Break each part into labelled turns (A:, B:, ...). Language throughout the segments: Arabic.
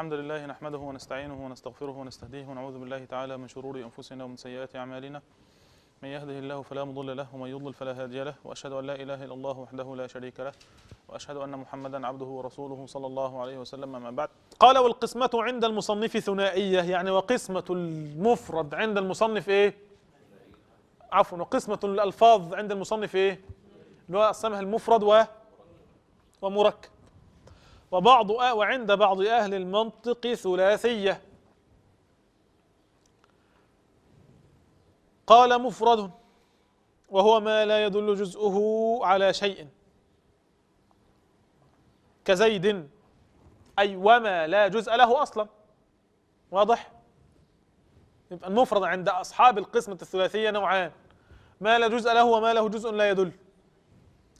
A: الحمد لله نحمده ونستعينه ونستغفره ونستهديه ونعوذ بالله تعالى من شرور أنفسنا ومن سيئات أعمالنا من يهده الله فلا مضل له ومن يضلل فلا هادي له وأشهد أن لا إله إلا الله وحده لا شريك له وأشهد أن محمدا عبده ورسوله صلى الله عليه وسلم أما بعد قال والقسمة عند المصنف ثنائية يعني وقسمة المفرد عند المصنف إيه عفوا وقسمة الألفاظ عند المصنف إيه اللي هو المفرد و ومركب وبعض وعند بعض أهل المنطق ثلاثية قال مفرد وهو ما لا يدل جزءه على شيء كزيد أي وما لا جزء له أصلا واضح؟ يبقى المفرد عند أصحاب القسمة الثلاثية نوعان ما لا جزء له وما له جزء لا يدل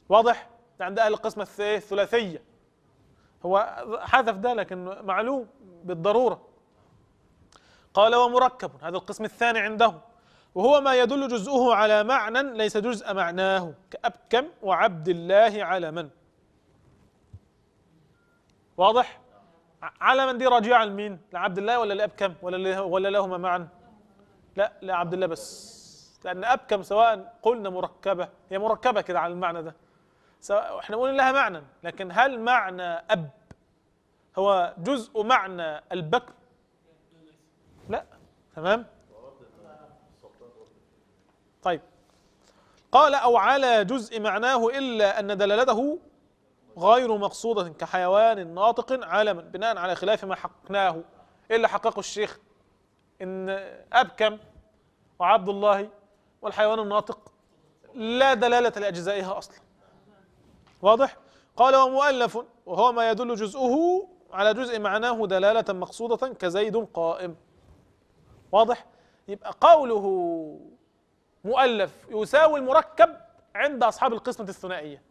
A: واضح؟ عند أهل القسمة الثلاثية هو حذف ده لكن معلوم بالضرورة قال ومركب هذا القسم الثاني عنده وهو ما يدل جزءه على معنى ليس جزء معناه كأبكم وعبد الله على من واضح على من دي راجعة لمين لعبد الله ولا لأبكم ولا ولا لهما معا لا لعبد الله بس لأن أبكم سواء قلنا مركبة هي مركبة كده على المعنى ده احنا نقول لها معنى لكن هل معنى اب هو جزء معنى البكر لا تمام طيب قال او على جزء معناه الا ان دلالته غير مقصودة كحيوان ناطق عالما بناء على خلاف ما حققناه الا إيه حققه الشيخ إن أب كم وعبد الله والحيوان الناطق لا دلالة لأجزائها أصلا واضح قال ومؤلف وهو ما يدل جزءه على جزء معناه دلالة مقصودة كزيد قائم واضح يبقى قوله مؤلف يساوي المركب عند أصحاب القسمة الثنائية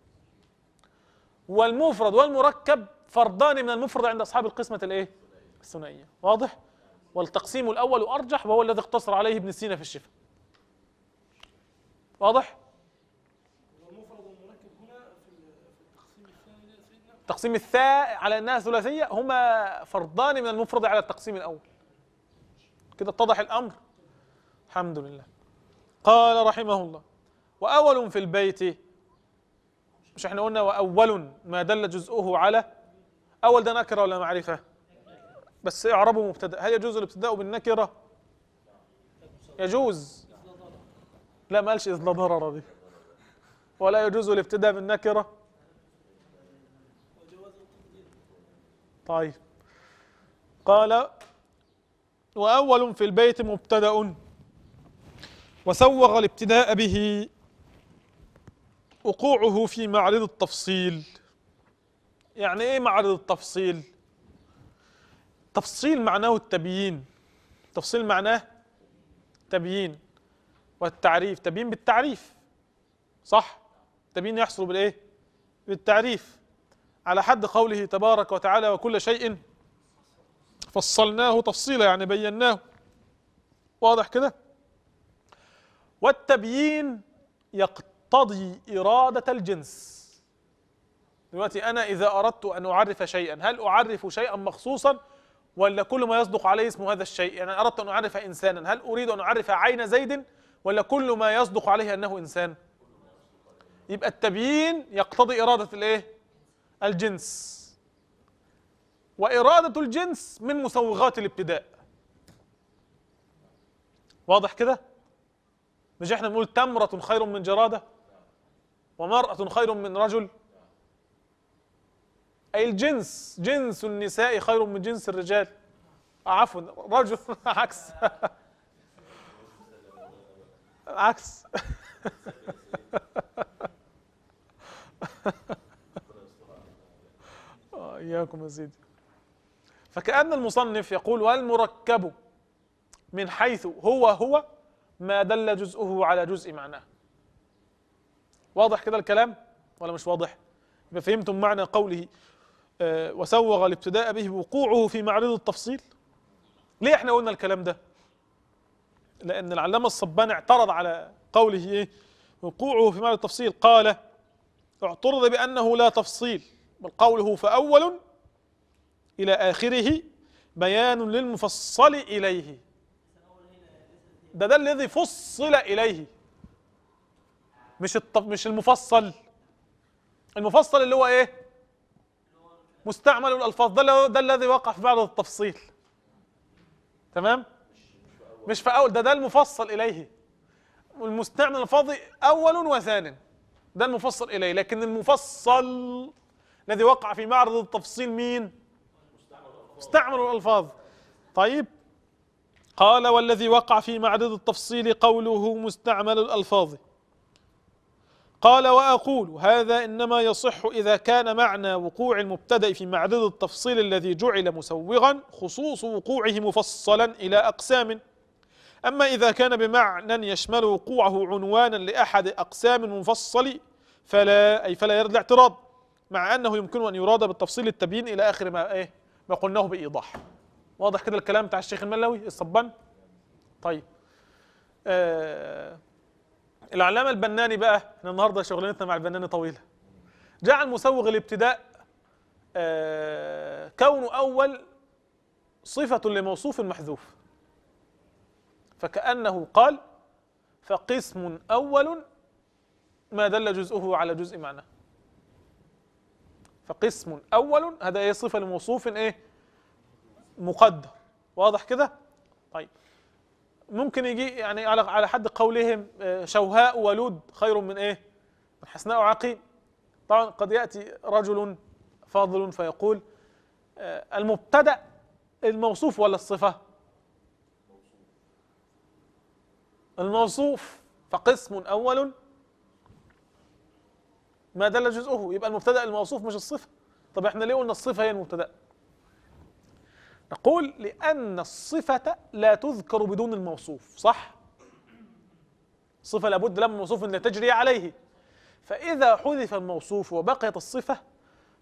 A: والمفرد والمركب فردان من المفرد عند أصحاب القسمة الإيه؟ الثنائية واضح؟ والتقسيم الأول أرجح وهو الذي اقتصر عليه ابن سينا في الشفاء واضح؟ التقسيم الثاء على انها ثلاثيه هما فرضان من المفرد على التقسيم الاول كده اتضح الامر الحمد لله قال رحمه الله واول في البيت مش احنا قلنا واول ما دل جزءه على اول ده نكره ولا معرفه بس اعربه مبتدا هل يجوز الابتداء بالنكره يجوز لا ما قالش اذ لا ضرر دي ولا يجوز الابتداء بالنكره طيب قال وأول في البيت مبتدأ وسوغ الابتداء به وقوعه في معرض التفصيل يعني ايه معرض التفصيل تفصيل معناه التبيين تفصيل معناه تبيين والتعريف تبيين بالتعريف صح تبيين يحصل بالايه بالتعريف على حد قوله تبارك وتعالى وكل شيء فصلناه تفصيلا يعني بيناه واضح كده والتبيين يقتضي إرادة الجنس دلوقتي أنا إذا أردت أن أعرف شيئا هل أعرف شيئا مخصوصا ولا كل ما يصدق عليه اسم هذا الشيء يعني أردت أن أعرف إنسانا هل أريد أن أعرف عين زيد ولا كل ما يصدق عليه أنه إنسان يبقى التبيين يقتضي إرادة الإيه الجنس وإرادة الجنس من مسوغات الابتداء واضح كده مش احنا بنقول تمرة خير من جرادة ومرأة خير من رجل أي الجنس جنس النساء خير من جنس الرجال عفوا رجل عكس عكس وإياكم يا سيدي فكأن المصنف يقول والمركب من حيث هو هو ما دل جزءه على جزء معناه واضح كده الكلام ولا مش واضح يبقى فهمتم معنى قوله آه، وسوغ الابتداء به وقوعه في معرض التفصيل ليه احنا قلنا الكلام ده لأن العلامة الصباني اعترض على قوله ايه وقوعه في معرض التفصيل قال اعترض بأنه لا تفصيل بل قوله فأول إلى آخره بيان للمفصل إليه ده ده الذي فصل إليه مش الطف مش المفصل المفصل اللي هو إيه مستعمل الألفاظ ده, ده الذي وقع في بعض التفصيل تمام مش في أول ده ده المفصل إليه المستعمل الفاضي أول وثان ده المفصل إليه لكن المفصل الذي وقع في معرض التفصيل مين مستعمل الألفاظ طيب قال والذي وقع في معرض التفصيل قوله مستعمل الألفاظ قال وأقول هذا إنما يصح إذا كان معنى وقوع المبتدأ في معرض التفصيل الذي جعل مسوغا خصوص وقوعه مفصلا إلى أقسام أما إذا كان بمعنى يشمل وقوعه عنوانا لأحد أقسام المفصل فلا أي فلا يرد الاعتراض مع انه يمكن ان يراد بالتفصيل التبيين الى اخر ما ايه ما قلناه بايضاح واضح كده الكلام بتاع الشيخ الملوي الصبان طيب آه العلامه البناني بقى احنا النهارده شغلانتنا مع البناني طويله جعل مسوغ الابتداء آه كونه اول صفه لموصوف محذوف فكانه قال فقسم اول ما دل جزءه على جزء معناه فقسم أول هذا إيه صفة لموصوف إيه مقدر واضح كده طيب ممكن يجي يعني على على حد قولهم آه، شوهاء ولود خير من إيه من حسناء وعقيم طبعا قد يأتي رجل فاضل فيقول آه، المبتدأ الموصوف ولا الصفة الموصوف فقسم أول ما دل جزءه يبقى المبتدا الموصوف مش الصفه طب احنا ليه قلنا الصفه هي المبتدا نقول لان الصفه لا تذكر بدون الموصوف صح صفه لابد لما موصوف ان تجري عليه فاذا حذف الموصوف وبقيت الصفه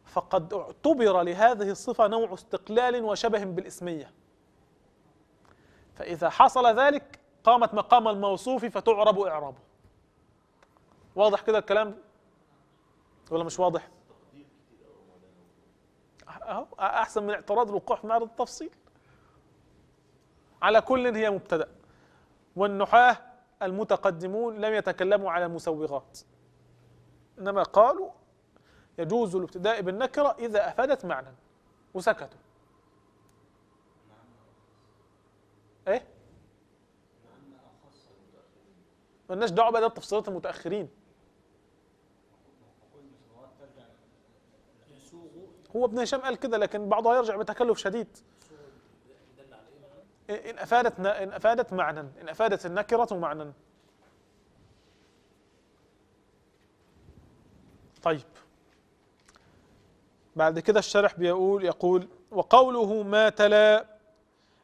A: فقد اعتبر لهذه الصفه نوع استقلال وشبه بالاسميه فاذا حصل ذلك قامت مقام الموصوف فتعرب اعرابه واضح كده الكلام ولا مش واضح اهو احسن من اعتراض الوقوع في معرض التفصيل على كل هي مبتدا والنحاه المتقدمون لم يتكلموا على مسوغات انما قالوا يجوز الابتداء بالنكره اذا افادت معنى وسكتوا ايه مالناش دعوه بقى ده التفصيلات المتاخرين هو ابن هشام قال كده لكن بعضها يرجع بتكلف شديد إن أفادت إن أفادت معنى إن أفادت النكرة معنى طيب بعد كده الشرح بيقول يقول وقوله ما تلا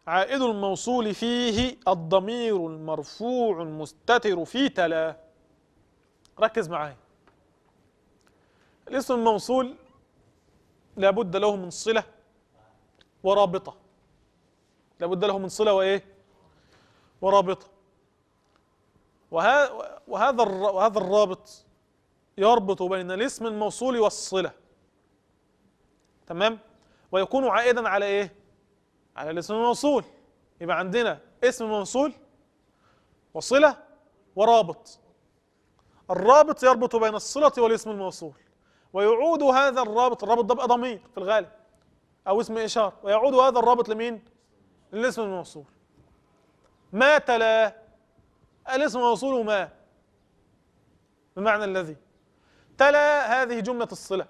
A: عائد الموصول فيه الضمير المرفوع المستتر في تلا ركز معايا الاسم الموصول لابد له من صلة ورابطة لابد له من صلة وإيه ورابطة وهذا وهذا الرابط يربط بين الاسم الموصول والصلة تمام ويكون عائدا على إيه على الاسم الموصول يبقى عندنا اسم موصول وصلة ورابط الرابط يربط بين الصلة والاسم الموصول ويعود هذا الرابط الرابط ده بقى ضمير في الغالب او اسم اشاره ويعود هذا الرابط لمين للاسم الموصول ما تلا الاسم الموصول ما بمعنى الذي تلا هذه جمله الصله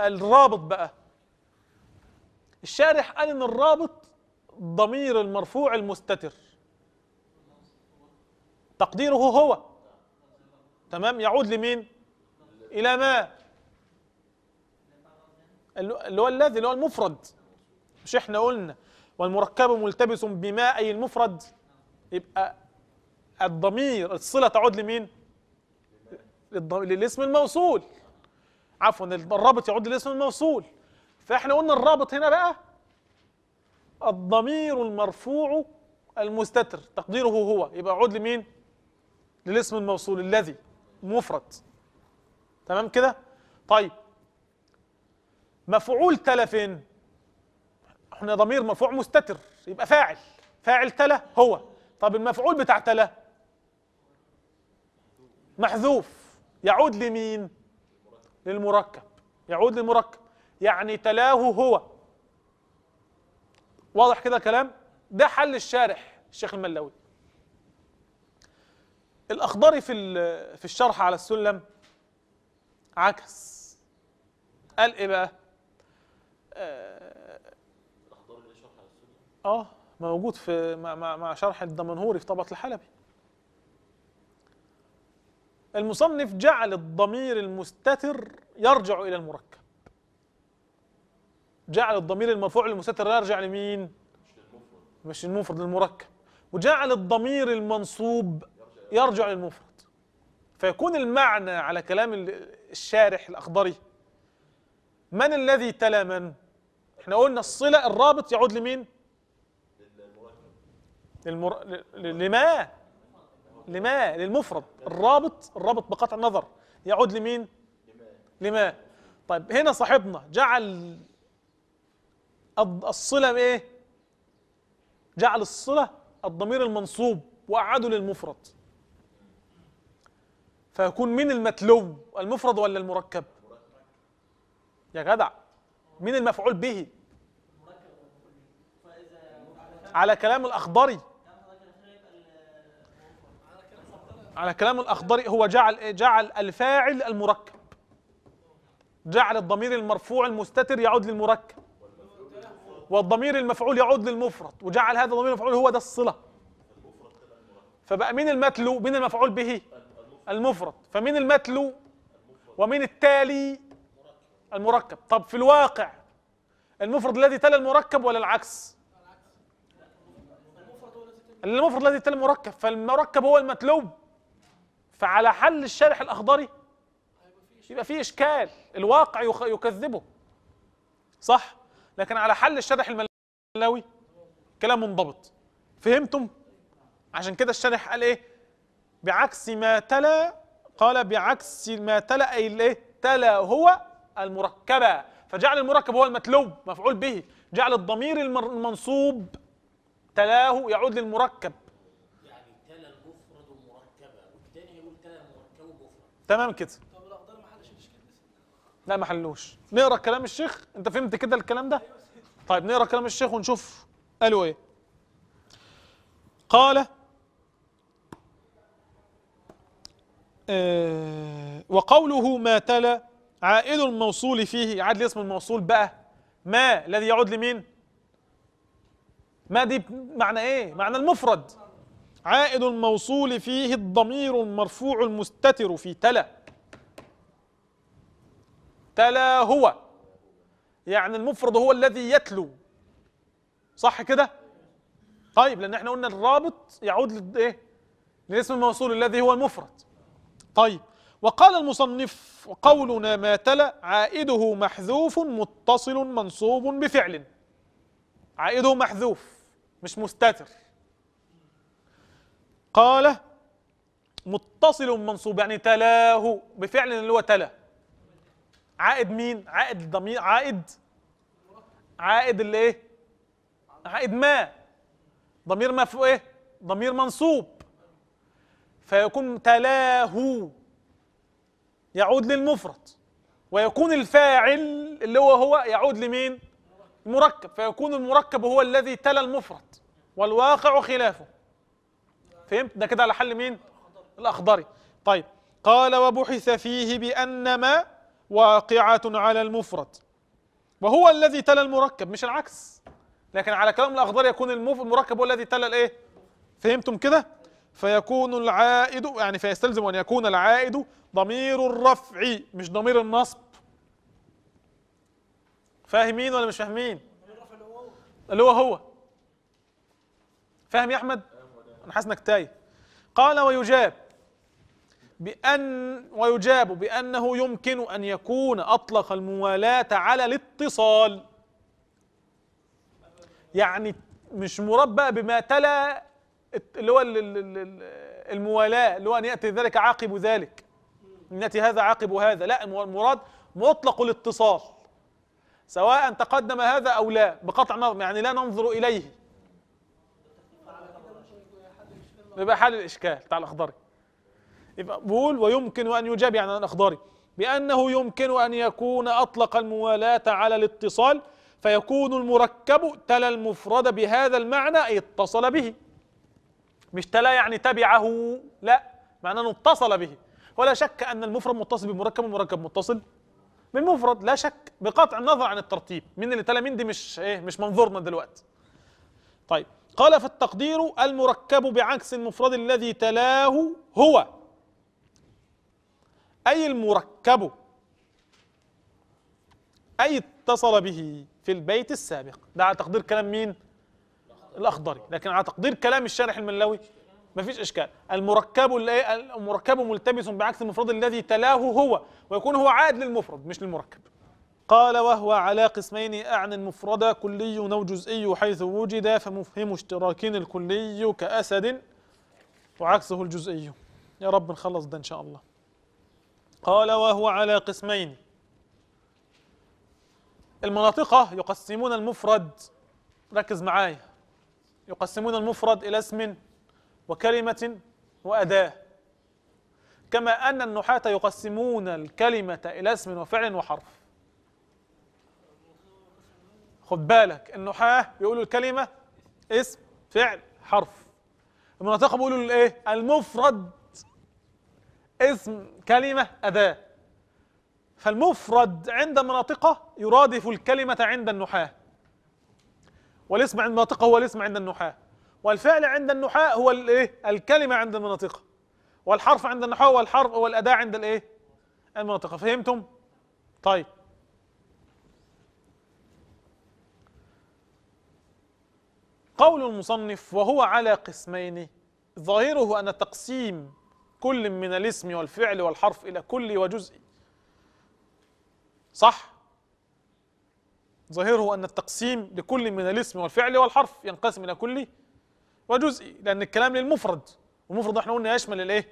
A: الرابط بقى الشارح قال ان الرابط ضمير المرفوع المستتر تقديره هو تمام يعود لمين إلى ما اللي هو الذي اللي هو المفرد مش احنا قلنا والمركب ملتبس بما أي المفرد يبقى الضمير الصلة تعود لمين للاسم الموصول عفوا الرابط يعود للاسم الموصول فاحنا قلنا الرابط هنا بقى الضمير المرفوع المستتر تقديره هو يبقى يعود لمين للاسم الموصول الذي مفرد تمام كده طيب مفعول تلا فين احنا ضمير مرفوع مستتر يبقى فاعل فاعل تلا هو طب المفعول بتاع تلا محذوف يعود لمين للمركب يعود للمركب يعني تلاه هو واضح كده الكلام ده حل الشارح الشيخ الملاوي الاخضري في في الشرح على السلم عكس قال ايه بقى اه, آه، موجود في مع, مع شرح الدمنهوري في طبقه الحلبي المصنف جعل الضمير المستتر يرجع الى المركب جعل الضمير المرفوع المستتر يرجع لمين مش للمفرد مش للمفرد للمركب وجعل الضمير المنصوب يرجع للمفرد فيكون المعنى على كلام الشارح الأخضري من الذي تلا من احنا قلنا الصلة الرابط يعود لمين للمر... لما لما للمفرد الرابط الرابط بقطع النظر يعود لمين لما طيب هنا صاحبنا جعل الصلة ايه جعل الصلة الضمير المنصوب وأعاده للمفرد فيكون مين المتلو المفرد ولا المركب يا جدع مين المفعول به على كلام الأخضري على كلام الأخضري هو جعل إيه؟ جعل الفاعل المركب جعل الضمير المرفوع المستتر يعود للمركب والضمير المفعول يعود للمفرد وجعل هذا الضمير المفعول هو ده الصلة فبقى مين المتلو مين المفعول به المفرد فمين المتلو ومين التالي المركب طب في الواقع المفرد الذي تلى المركب ولا العكس المفرد الذي تلى المركب فالمركب هو المتلو فعلى حل الشارح الاخضري يبقى فيه اشكال الواقع يكذبه صح لكن على حل الشارح الملاوي كلام منضبط فهمتم عشان كده الشارح قال ايه بعكس ما تلا قال بعكس ما تلا أي الإيه تلا هو المركبة فجعل المركب هو المتلو مفعول به جعل الضمير المنصوب تلاه يعود للمركب يعني تلا المفرد مركبة والتاني هيقول تلا مركب ومفرد تمام كده طب الأقدار ما حلش الإشكال لا ما حلوش نقرا كلام الشيخ أنت فهمت كده الكلام ده؟ أيوة، طيب نقرا كلام الشيخ ونشوف قالوا إيه قال آه، وقوله ما تلا عائد الموصول فيه عاد لاسم الموصول بقى ما الذي يعود لمين ما دي معنى ايه معنى المفرد عائد الموصول فيه الضمير المرفوع المستتر في تلا تلا هو يعني المفرد هو الذي يتلو صح كده طيب لان احنا قلنا الرابط يعود لايه للاسم الموصول الذي هو المفرد طيب وقال المصنف قولنا ما تلا عائده محذوف متصل منصوب بفعل عائده محذوف مش مستتر قال متصل منصوب يعني تلاه بفعل اللي هو تلا عائد مين عائد الضمير عائد عائد الايه عائد ما ضمير ما ايه ضمير منصوب فيكون تلاه يعود للمفرد ويكون الفاعل اللي هو هو يعود لمين المركب فيكون المركب هو الذي تلا المفرد والواقع خلافه فهمت ده كده على حل مين الأخضري طيب قال وبحث فيه بانما واقعة على المفرد وهو الذي تلا المركب مش العكس لكن على كلام الأخضر يكون المركب هو الذي تلا الايه فهمتم كده فيكون العائد يعني فيستلزم أن يكون العائد ضمير الرفع مش ضمير النصب فاهمين ولا مش فاهمين اللي هو هو فاهم يا أحمد أنا حاسس انك تايه قال ويجاب بأن ويجاب بأنه يمكن أن يكون أطلق الموالاة على الاتصال يعني مش مربى بما تلا اللي هو الموالاة اللي هو أن يأتي ذلك عقب ذلك أن يأتي هذا عقب هذا لا المراد مطلق الاتصال سواء تقدم هذا أو لا بقطع نظر يعني لا ننظر إليه يبقى حل الإشكال تعال الأخضري يبقى بقول ويمكن أن يجاب يعني الأخضري بأنه يمكن أن يكون أطلق الموالاة على الاتصال فيكون المركب تلا المفرد بهذا المعنى اتصل به مش تلا يعني تبعه لا معناه انه اتصل به ولا شك ان المفرد متصل بمركب والمركب متصل بالمفرد لا شك بقطع النظر عن الترتيب مين اللي تلا مين دي مش ايه مش منظورنا دلوقتي طيب قال فالتقدير المركب بعكس المفرد الذي تلاه هو اي المركب اي اتصل به في البيت السابق ده على تقدير كلام مين الأخضري لكن على تقدير كلام الشارح الملاوي مفيش إشكال المركب المركب ملتبس بعكس المفرد الذي تلاه هو ويكون هو عائد للمفرد مش للمركب قال وهو على قسمين أعني المفرد كلي أو جزئي حيث وجد فمفهم اشتراك الكلي كأسد وعكسه الجزئي يا رب نخلص ده إن شاء الله قال وهو على قسمين المناطقة يقسمون المفرد ركز معايا يقسمون المفرد إلى اسم وكلمة وأداة كما أن النحاة يقسمون الكلمة إلى اسم وفعل وحرف خد بالك النحاة بيقولوا الكلمة اسم فعل حرف المناطق بيقولوا الايه المفرد اسم كلمة أداة فالمفرد عند مناطقة يرادف الكلمة عند النحاة والاسم عند المناطقة هو الاسم عند النحاة والفعل عند النحاة هو الايه الكلمة عند المناطقة والحرف عند النحاة هو الحرف هو الأداة عند الايه المناطقة فهمتم طيب قول المصنف وهو على قسمين ظاهره أن تقسيم كل من الاسم والفعل والحرف إلى كل وجزء صح ظاهره أن التقسيم لكل من الاسم والفعل والحرف ينقسم إلى كلي وجزئي لأن الكلام للمفرد والمفرد احنا قلنا يشمل الإيه؟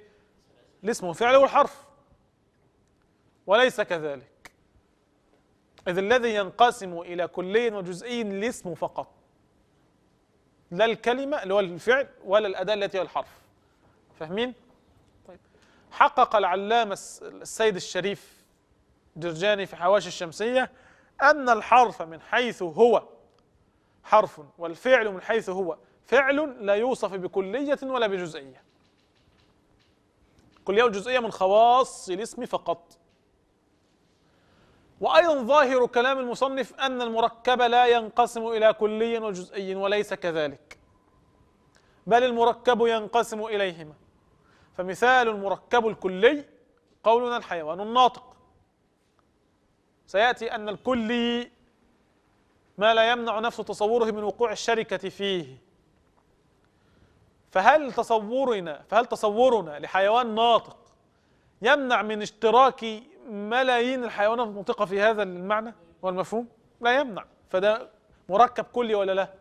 A: الاسم والفعل والحرف وليس كذلك إذ الذي ينقسم إلى كلي وجزئي الاسم فقط لا الكلمة اللي هو الفعل ولا الأداة التي هي الحرف فاهمين؟ طيب حقق العلامة السيد الشريف جرجاني في حواشي الشمسية أن الحرف من حيث هو حرف والفعل من حيث هو فعل لا يوصف بكلية ولا بجزئية كلية وجزئية من خواص الاسم فقط وأيضا ظاهر كلام المصنف أن المركب لا ينقسم إلى كلي وجزئي وليس كذلك بل المركب ينقسم إليهما فمثال المركب الكلي قولنا الحيوان الناطق سيأتي أن الكلي ما لا يمنع نفس تصوره من وقوع الشركة فيه فهل تصورنا فهل تصورنا لحيوان ناطق يمنع من اشتراك ملايين الحيوانات المنطقة في هذا المعنى والمفهوم لا يمنع فده مركب كلي ولا لا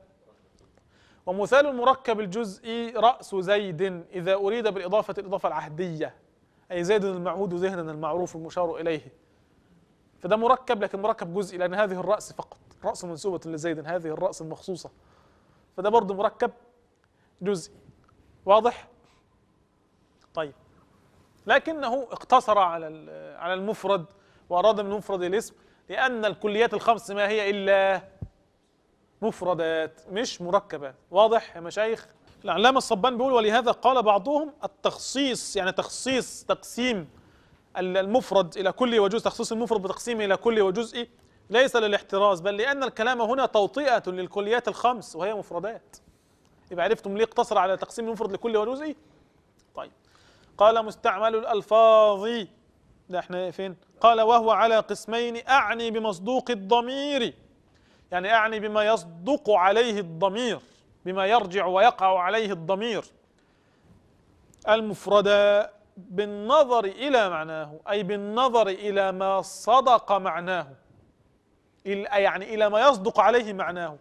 A: ومثال المركب الجزئي رأس زيد إذا أريد بالإضافة الإضافة العهدية أي زيد المعهود ذهنا المعروف المشار إليه فده مركب لكن مركب جزئي لأن هذه الرأس فقط رأس منسوبة لزيد هذه الرأس المخصوصة فده برضه مركب جزئي واضح؟ طيب لكنه اقتصر على على المفرد وأراد من المفرد الاسم لأن الكليات الخمس ما هي إلا مفردات مش مركبات واضح يا مشايخ؟ العلامة نعم، الصبان بيقول ولهذا قال بعضهم التخصيص يعني تخصيص تقسيم المفرد إلى كل وجزء تخصيص المفرد بتقسيمه إلى كل وجزء إيه؟ ليس للاحتراز بل لأن الكلام هنا توطئة للكليات الخمس وهي مفردات يبقى عرفتم ليه اقتصر على تقسيم المفرد لكل وجزء إيه؟ طيب قال مستعمل الألفاظ ده احنا فين قال وهو على قسمين أعني بمصدوق الضمير يعني أعني بما يصدق عليه الضمير بما يرجع ويقع عليه الضمير المفردة بالنظر إلى معناه أي بالنظر إلى ما صدق معناه يعني إلى ما يصدق عليه معناه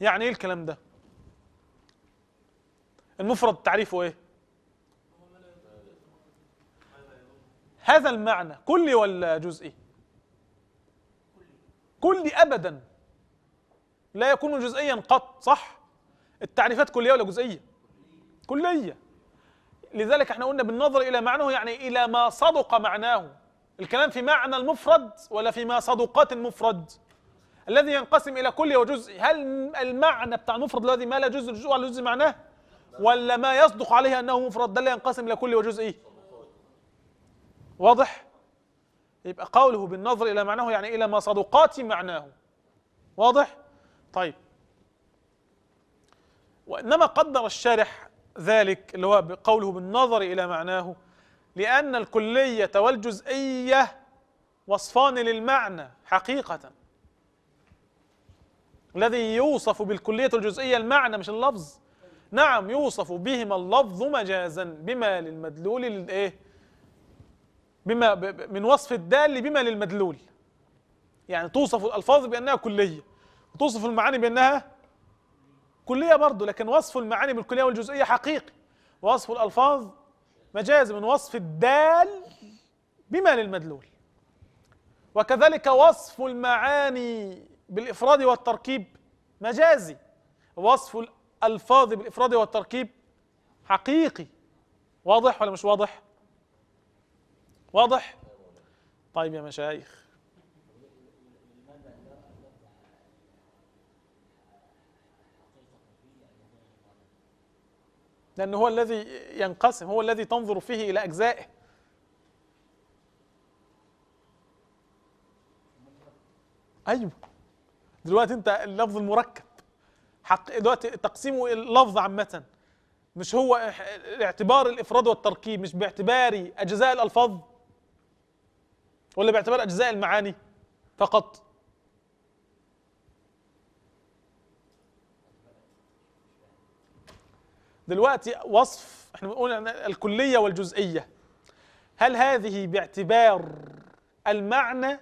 A: يعني إيه الكلام ده المفرد تعريفه إيه هذا المعنى كلي ولا جزئي كلي أبدا لا يكون جزئيا قط صح التعريفات كلية ولا جزئية كلية لذلك احنا قلنا بالنظر إلى معناه يعني إلى ما صدق معناه الكلام في معنى المفرد ولا في ما صدقات المفرد الذي ينقسم إلى كل وجزء هل المعنى بتاع المفرد الذي ما لا جزء جزء على جزء معناه ولا ما يصدق عليه أنه مفرد ده لا ينقسم إلى كل وجزء إيه؟ واضح؟ يبقى قوله بالنظر إلى معناه يعني إلى ما صدقات معناه واضح؟ طيب وإنما قدر الشارح ذلك اللي هو قوله بالنظر إلى معناه لأن الكلية والجزئية وصفان للمعنى حقيقة الذي يوصف بالكلية والجزئية المعنى مش اللفظ نعم يوصف بهما اللفظ مجازا بما للمدلول للايه بما من وصف الدال بما للمدلول يعني توصف الألفاظ بأنها كلية وتوصف المعاني بأنها كلية برضه لكن وصف المعاني بالكلية والجزئية حقيقي وصف الألفاظ مجازي من وصف الدال بما للمدلول وكذلك وصف المعاني بالإفراد والتركيب مجازي وصف الألفاظ بالإفراد والتركيب حقيقي واضح ولا مش واضح؟ واضح؟ طيب يا مشايخ لأنه هو الذي ينقسم هو الذي تنظر فيه إلى أجزائه أيوه دلوقتي أنت اللفظ المركب حق دلوقتي تقسيمه اللفظ عامة مش هو اعتبار الإفراد والتركيب مش باعتبار أجزاء الألفاظ ولا باعتبار أجزاء المعاني فقط دلوقتي وصف احنا بنقول الكليه والجزئيه هل هذه باعتبار المعنى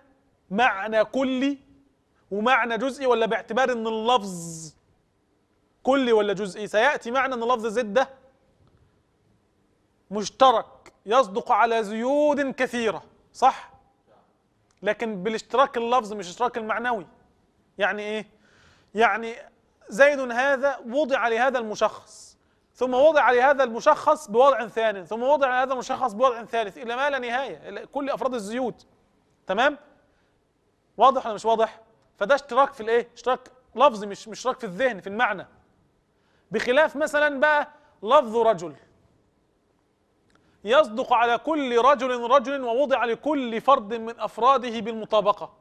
A: معنى كلي ومعنى جزئي ولا باعتبار ان اللفظ كلي ولا جزئي سياتي معنى ان لفظ زد ده مشترك يصدق على زيود كثيره صح لكن بالاشتراك اللفظ مش اشتراك المعنوي يعني ايه يعني زيد هذا وضع لهذا المشخص ثم وضع لهذا المشخص بوضع ثاني ثم وضع لهذا المشخص بوضع ثالث إلى ما لا نهاية كل أفراد الزيوت تمام واضح ولا مش واضح فده اشتراك في الايه اشتراك لفظي مش مش اشتراك في الذهن في المعنى بخلاف مثلا بقى لفظ رجل يصدق على كل رجل رجل ووضع لكل فرد من افراده بالمطابقه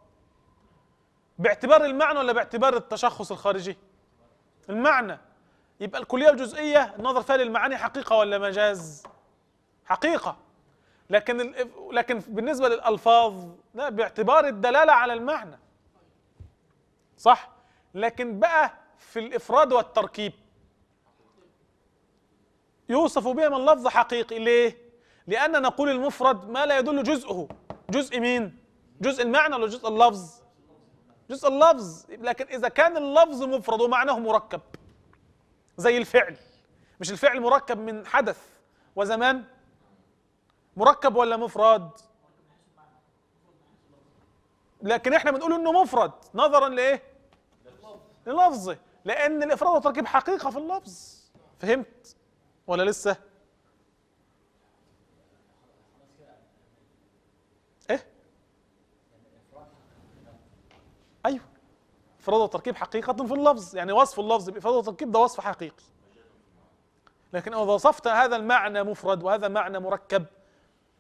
A: باعتبار المعنى ولا باعتبار التشخص الخارجي المعنى يبقى الكلية الجزئية النظر فيها للمعاني حقيقة ولا مجاز حقيقة لكن لكن بالنسبة للألفاظ لا باعتبار الدلالة على المعنى صح لكن بقى في الإفراد والتركيب يوصف بها من لفظ حقيقي ليه؟ لأن نقول المفرد ما لا يدل جزءه جزء مين؟ جزء المعنى ولا جزء اللفظ؟ جزء اللفظ لكن إذا كان اللفظ مفرد ومعناه مركب زي الفعل مش الفعل مركب من حدث وزمان مركب ولا مفرد لكن احنا بنقول انه مفرد نظرا لايه للفظ لان الافراد والتركيب حقيقه في اللفظ فهمت ولا لسه إفراد وتركيب حقيقة في اللفظ يعني وصف اللفظ بإفراد وتركيب ده وصف حقيقي لكن إذا وصفت هذا المعنى مفرد وهذا معنى مركب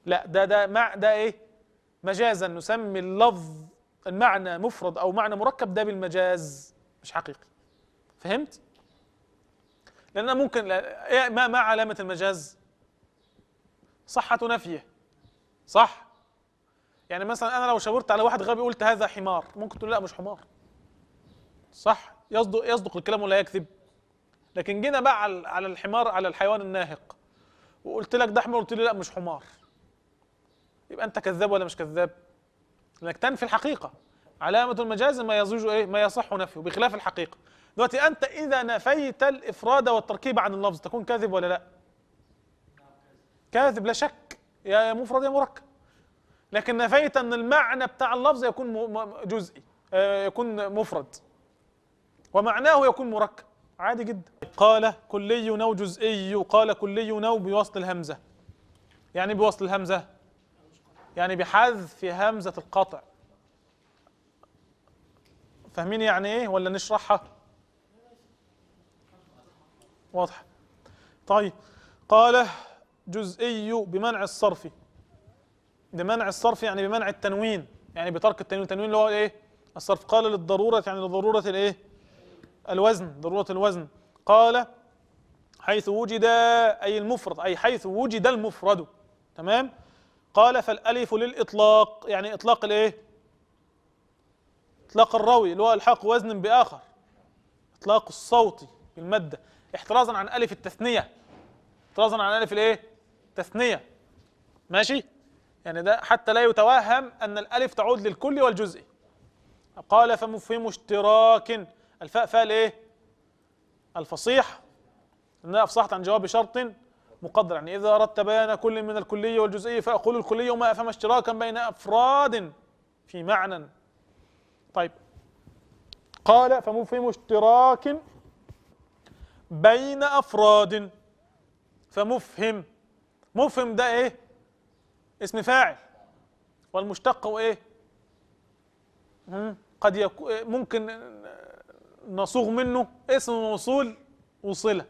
A: لا ده ده مع ده إيه مجازا نسمي اللفظ المعنى مفرد أو معنى مركب ده بالمجاز مش حقيقي فهمت؟ لأن ممكن لا إيه، ما ما علامة المجاز؟ صحة نفيه صح؟ يعني مثلا أنا لو شاورت على واحد غبي قلت هذا حمار ممكن تقول لا مش حمار صح يصدق يصدق الكلام ولا يكذب لكن جينا بقى على الحمار على الحيوان الناهق وقلت لك ده حمار قلت لي لا مش حمار يبقى انت كذاب ولا مش كذاب لانك تنفي الحقيقه علامه المجاز ما يزوج ايه ما يصح نفيه بخلاف الحقيقه دلوقتي انت اذا نفيت الافراد والتركيب عن اللفظ تكون كاذب ولا لا كاذب لا شك يا مفرد يا مركب لكن نفيت ان المعنى بتاع اللفظ يكون جزئي آه، يكون مفرد ومعناه يكون مركب عادي جدا قال كلي نو جزئي قال كلي نو بوصل الهمزة يعني إيه بوصل الهمزة يعني بحذف همزة القطع فاهمين يعني ايه ولا نشرحها واضح طيب قال جزئي بمنع الصرف بمنع الصرف يعني بمنع التنوين يعني بترك التنوين التنوين اللي هو ايه الصرف قال للضرورة يعني لضرورة الايه الوزن ضرورة الوزن قال حيث وجد أي المفرد أي حيث وجد المفرد تمام قال فالألف للإطلاق يعني إطلاق الإيه إطلاق الروي اللي هو الحاق وزن بآخر إطلاق الصوت بالمادة احترازا عن ألف التثنية احترازا عن ألف الإيه تثنية ماشي يعني ده حتى لا يتوهم أن الألف تعود للكل والجزء قال فمفهم اشتراك الفاء فاء الايه الفصيح انها افصحت عن جواب شرط مقدر يعني اذا اردت بيان كل من الكليه والجزئيه فاقول الكليه وما افهم اشتراكا بين افراد في معنى طيب قال فمفهم اشتراك بين افراد فمفهم مفهم ده ايه اسم فاعل والمشتق ايه قد يكون ممكن نصوغ منه اسم موصول وصله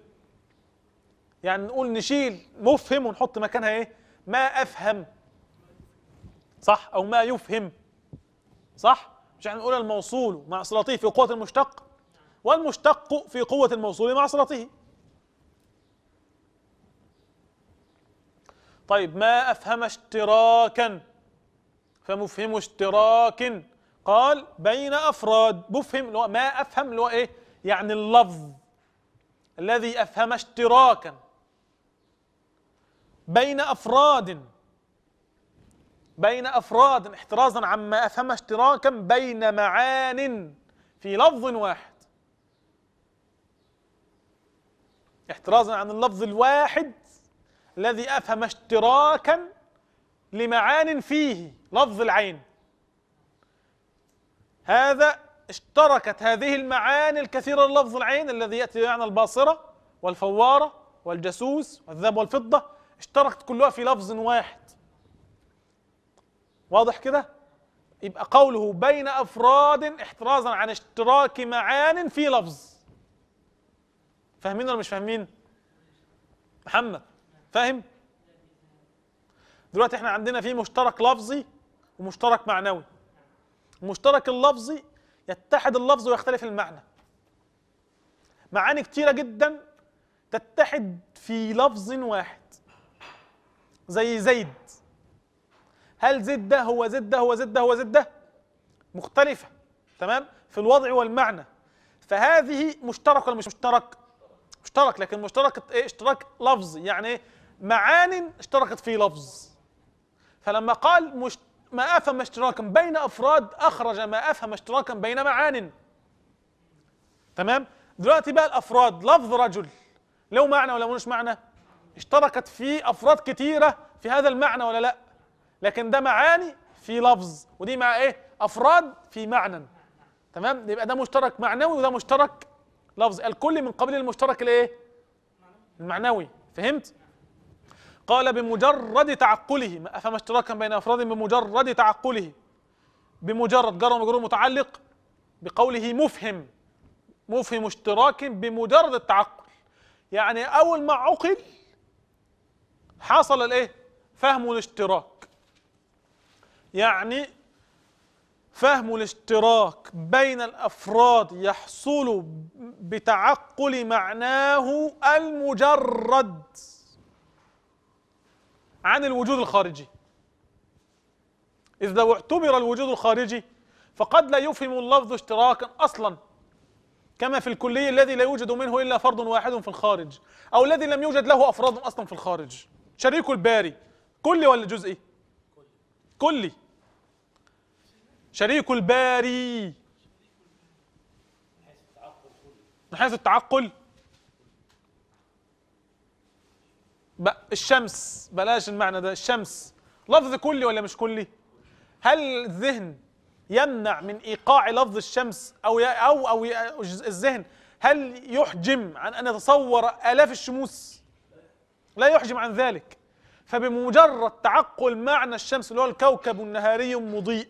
A: يعني نقول نشيل مفهم ونحط مكانها ايه ما افهم صح او ما يفهم صح مش احنا نقول الموصول مع صلته في قوة المشتق والمشتق في قوة الموصول مع صلته طيب ما افهم اشتراكا فمفهم اشتراك قال بين افراد بفهم ما افهم اللي هو ايه يعني اللفظ الذي افهم اشتراكا بين افراد بين افراد احترازا عما افهم اشتراكا بين معان في لفظ واحد احترازا عن اللفظ الواحد الذي افهم اشتراكا لمعان فيه لفظ العين هذا اشتركت هذه المعاني الكثيرة للفظ العين الذي يأتي يعني الباصرة والفوارة والجاسوس والذهب والفضة اشتركت كلها في لفظ واحد واضح كده يبقى قوله بين أفراد احترازا عن اشتراك معان في لفظ فاهمين ولا مش فاهمين محمد فاهم دلوقتي احنا عندنا في مشترك لفظي ومشترك معنوي المشترك اللفظي يتحد اللفظ ويختلف المعنى معاني كتيرة جدا تتحد في لفظ واحد زي زيد هل زد ده هو زد ده هو زد ده هو زد ده مختلفة تمام في الوضع والمعنى فهذه مشترك ولا مش مشترك مشترك لكن مشترك ايه اشتراك لفظي يعني ايه معان اشتركت في لفظ فلما قال مشترك ما أفهم اشتراكا بين أفراد أخرج ما أفهم اشتراكا بين معان تمام دلوقتي بقى الأفراد لفظ رجل له معنى ولا ملوش معنى اشتركت فيه أفراد كتيرة في هذا المعنى ولا لأ لكن ده معاني في لفظ ودي مع إيه أفراد في معنى تمام يبقى ده مشترك معنوي وده مشترك لفظ الكل من قبيل المشترك الايه المعنوي فهمت قال بمجرد تعقله أفهم اشتراكا بين أفراد بمجرد تعقله بمجرد جر ومجرور متعلق بقوله مفهم مفهم اشتراك بمجرد التعقل يعني أول ما عقل حصل الايه فهم الاشتراك يعني فهم الاشتراك بين الافراد يحصل بتعقل معناه المجرد عن الوجود الخارجي إذ لو اعتبر الوجود الخارجي فقد لا يفهم اللفظ اشتراكا أصلا كما في الكلي الذي لا يوجد منه إلا فرد واحد في الخارج أو الذي لم يوجد له أفراد أصلا في الخارج شريك الباري كلي ولا جزئي كلي شريك الباري من حيث التعقل الشمس بلاش المعنى ده الشمس لفظ كلي ولا مش كلي هل الذهن يمنع من ايقاع لفظ الشمس او او او الذهن هل يحجم عن ان يتصور الاف الشموس لا يحجم عن ذلك فبمجرد تعقل معنى الشمس اللي هو الكوكب النهاري المضيء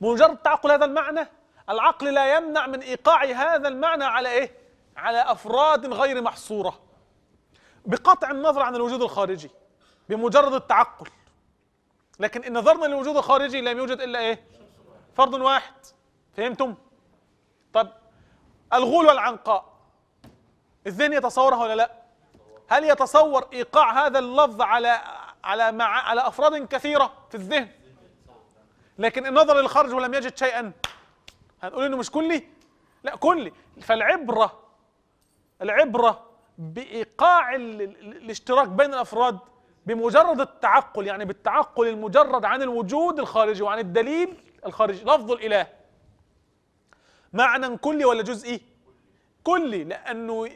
A: بمجرد تعقل هذا المعنى العقل لا يمنع من ايقاع هذا المعنى على ايه على افراد غير محصوره بقطع النظر عن الوجود الخارجي بمجرد التعقل لكن ان نظرنا للوجود الخارجي لم يوجد الا ايه فرد واحد فهمتم طب الغول والعنقاء الذهن يتصورها ولا لا هل يتصور ايقاع هذا اللفظ على على مع على افراد كثيره في الذهن لكن النظر للخارج ولم يجد شيئا هنقول انه مش كلي لا كلي فالعبره العبره بايقاع الاشتراك بين الافراد بمجرد التعقل يعني بالتعقل المجرد عن الوجود الخارجي وعن الدليل الخارجي لفظ الاله معنى كلي ولا جزئي كلي لانه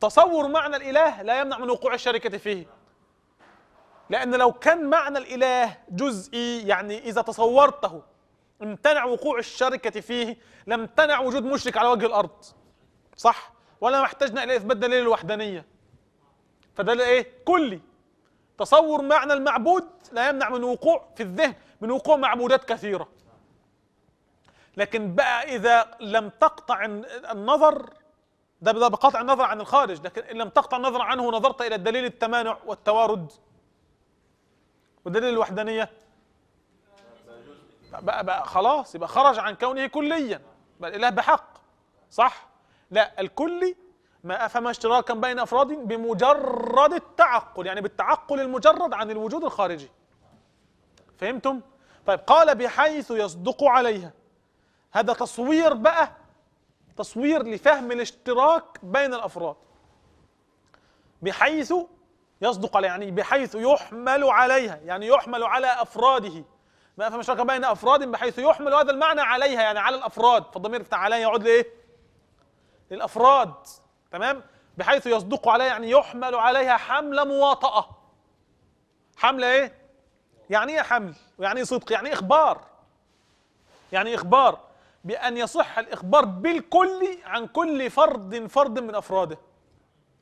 A: تصور معنى الاله لا يمنع من وقوع الشركه فيه لان لو كان معنى الاله جزئي يعني اذا تصورته امتنع وقوع الشركه فيه لم تنع وجود مشرك على وجه الارض صح ولا ما احتجنا الى اثبات دليل الوحدانيه فده ايه كلي تصور معنى المعبود لا يمنع من وقوع في الذهن من وقوع معبودات كثيره لكن بقى اذا لم تقطع النظر ده ده بقطع النظر عن الخارج لكن ان لم تقطع النظر عنه نظرت الى الدليل التمانع والتوارد ودليل الوحدانيه بقى بقى خلاص يبقى خرج عن كونه كليا بل الاله بحق صح لا الكلي ما أفهم اشتراكا بين أفراد بمجرد التعقل يعني بالتعقل المجرد عن الوجود الخارجي فهمتم؟ طيب قال بحيث يصدق عليها هذا تصوير بقى تصوير لفهم الاشتراك بين الأفراد بحيث يصدق عليها يعني بحيث يحمل عليها يعني يحمل على أفراده ما أفهم اشتراكا بين أفراد بحيث يحمل هذا المعنى عليها يعني على الأفراد فالضمير بتاع عليها يعود لإيه؟ للافراد تمام بحيث يصدق عليها يعني يحمل عليها حمل مواطاه حمل ايه يعني ايه حمل ويعني ايه صدق يعني إيه اخبار يعني إيه اخبار بان يصح الاخبار بالكل عن كل فرد فرد من افراده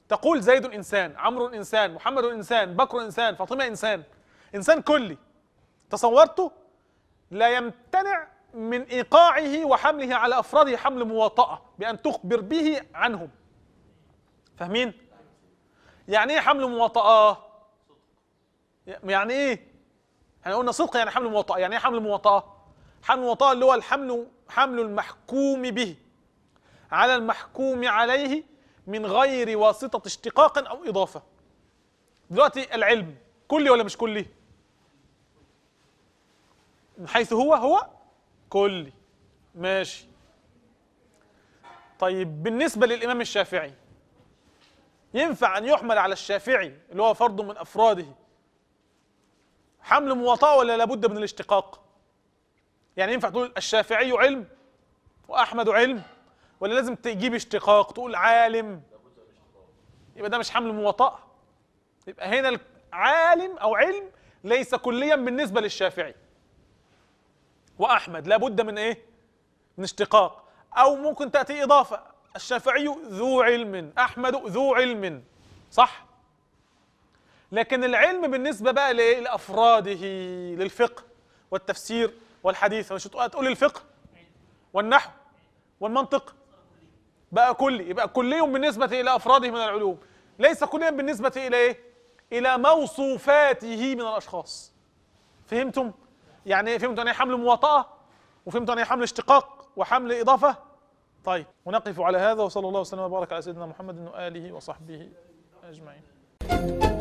A: تقول زيد انسان عمرو انسان محمد انسان بكر انسان فاطمه انسان انسان كلي تصورته لا يمتنع من ايقاعه وحمله على افراده حمل مواطاه بان تخبر به عنهم فاهمين يعني ايه حمل مواطاه يعني ايه احنا قلنا صدق يعني حمل مواطاه يعني ايه حمل مواطاه حمل مواطاه اللي هو الحمل حمل المحكوم به على المحكوم عليه من غير واسطه اشتقاق او اضافه دلوقتي العلم كلي ولا مش كلي من حيث هو هو كلي ماشي طيب بالنسبة للإمام الشافعي ينفع أن يحمل على الشافعي اللي هو فرد من أفراده حمل مواطأة ولا لابد من الاشتقاق يعني ينفع تقول الشافعي علم وأحمد علم ولا لازم تجيب اشتقاق تقول عالم يبقى ده مش حمل مواطأة يبقى هنا عالم أو علم ليس كليا بالنسبة للشافعي وأحمد لابد من إيه من اشتقاق أو ممكن تأتي إضافة الشافعي ذو علم أحمد ذو علم صح لكن العلم بالنسبة بقى لإيه لأفراده للفقه والتفسير والحديث مش تقول الفقه والنحو والمنطق بقى كلي يبقى كلي بالنسبة إلى أفراده من العلوم ليس كليا بالنسبة إلى إيه؟ إلى موصوفاته من الأشخاص فهمتم؟ يعني ايه فهمتوا يعني حمل مواطاه وفهمتوا يعني حمل اشتقاق وحمل اضافه طيب ونقف على هذا وصلى الله وسلم وبارك على سيدنا محمد واله وصحبه اجمعين